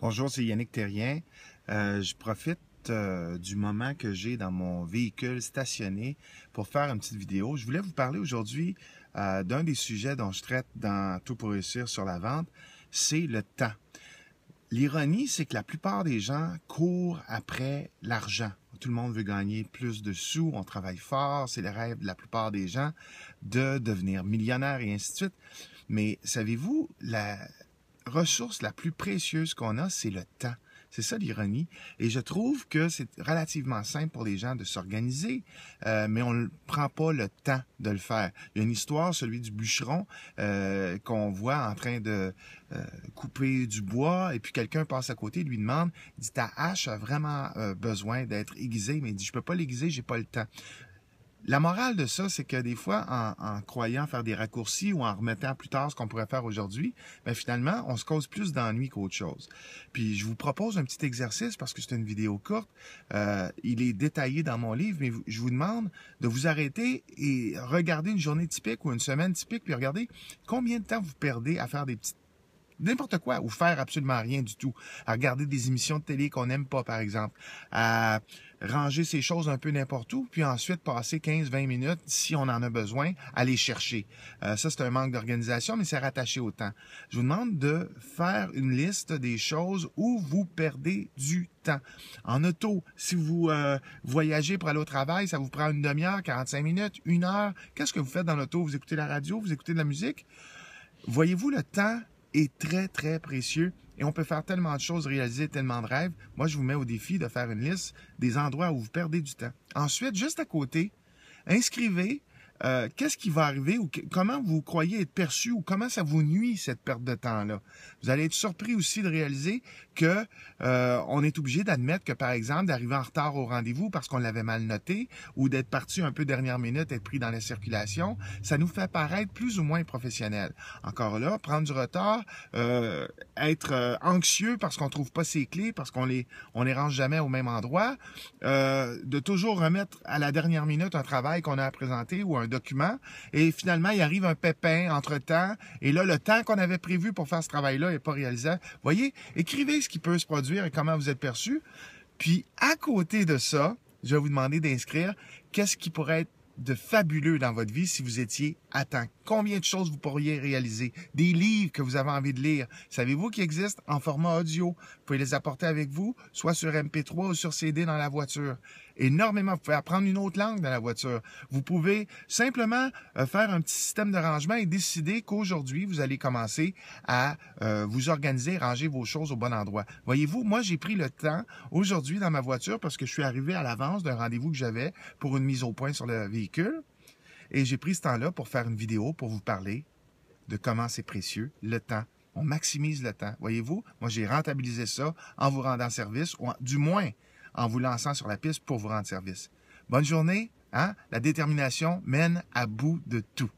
Bonjour, c'est Yannick Terrien. Euh, je profite euh, du moment que j'ai dans mon véhicule stationné pour faire une petite vidéo. Je voulais vous parler aujourd'hui euh, d'un des sujets dont je traite dans Tout pour réussir sur la vente, c'est le temps. L'ironie, c'est que la plupart des gens courent après l'argent. Tout le monde veut gagner plus de sous, on travaille fort, c'est le rêve de la plupart des gens de devenir millionnaire et ainsi de suite. Mais savez-vous, la, ressource la plus précieuse qu'on a, c'est le temps. C'est ça l'ironie. Et je trouve que c'est relativement simple pour les gens de s'organiser, euh, mais on ne prend pas le temps de le faire. Il y a une histoire, celui du bûcheron, euh, qu'on voit en train de euh, couper du bois, et puis quelqu'un passe à côté, lui demande, dit ta hache a vraiment besoin d'être aiguisée, mais il dit je peux pas l'aiguiser, j'ai pas le temps. La morale de ça, c'est que des fois, en, croyant faire des raccourcis ou en remettant plus tard ce qu'on pourrait faire aujourd'hui, ben finalement, on se cause plus d'ennuis qu'autre chose. Puis je vous propose un petit exercice parce que c'est une vidéo courte. Euh, il est détaillé dans mon livre, mais je vous demande de vous arrêter et regarder une journée typique ou une semaine typique, puis regarder combien de temps vous perdez à faire des petites n'importe quoi, ou faire absolument rien du tout, à regarder des émissions de télé qu'on n'aime pas, par exemple, à ranger ces choses un peu n'importe où, puis ensuite passer 15-20 minutes, si on en a besoin, à les chercher. Euh, ça, c'est un manque d'organisation, mais c'est rattaché au temps. Je vous demande de faire une liste des choses où vous perdez du temps. En auto, si vous euh, voyagez pour aller au travail, ça vous prend une demi-heure, 45 minutes, une heure. Qu'est-ce que vous faites dans l'auto? Vous écoutez la radio, vous écoutez de la musique? Voyez-vous le temps est très, très précieux et on peut faire tellement de choses, réaliser tellement de rêves. Moi, je vous mets au défi de faire une liste des endroits où vous perdez du temps. Ensuite, juste à côté, inscrivez euh, qu'est-ce qui va arriver ou comment vous croyez être perçu ou comment ça vous nuit cette perte de temps-là. Vous allez être surpris aussi de réaliser que euh, on est obligé d'admettre que, par exemple, d'arriver en retard au rendez-vous parce qu'on l'avait mal noté ou d'être parti un peu dernière minute, être pris dans la circulation, ça nous fait paraître plus ou moins professionnel. Encore là, prendre du retard, euh, être euh, anxieux parce qu'on trouve pas ses clés, parce qu'on les on les range jamais au même endroit, euh, de toujours remettre à la dernière minute un travail qu'on a à présenter ou un document. Et finalement, il arrive un pépin entre-temps. Et là, le temps qu'on avait prévu pour faire ce travail-là n'est pas réalisé. Voyez, écrivez ce qui peut se produire et comment vous êtes perçu. Puis, à côté de ça, je vais vous demander d'inscrire qu'est-ce qui pourrait être de fabuleux dans votre vie si vous étiez Attends, combien de choses vous pourriez réaliser? Des livres que vous avez envie de lire. Savez-vous qu'ils existent en format audio? Vous pouvez les apporter avec vous, soit sur MP3 ou sur CD dans la voiture. Énormément. Vous pouvez apprendre une autre langue dans la voiture. Vous pouvez simplement euh, faire un petit système de rangement et décider qu'aujourd'hui, vous allez commencer à euh, vous organiser, ranger vos choses au bon endroit. Voyez-vous, moi, j'ai pris le temps aujourd'hui dans ma voiture parce que je suis arrivé à l'avance d'un rendez-vous que j'avais pour une mise au point sur le véhicule. Et j'ai pris ce temps-là pour faire une vidéo pour vous parler de comment c'est précieux, le temps. On maximise le temps. Voyez-vous, moi j'ai rentabilisé ça en vous rendant service, ou du moins en vous lançant sur la piste pour vous rendre service. Bonne journée, hein? La détermination mène à bout de tout.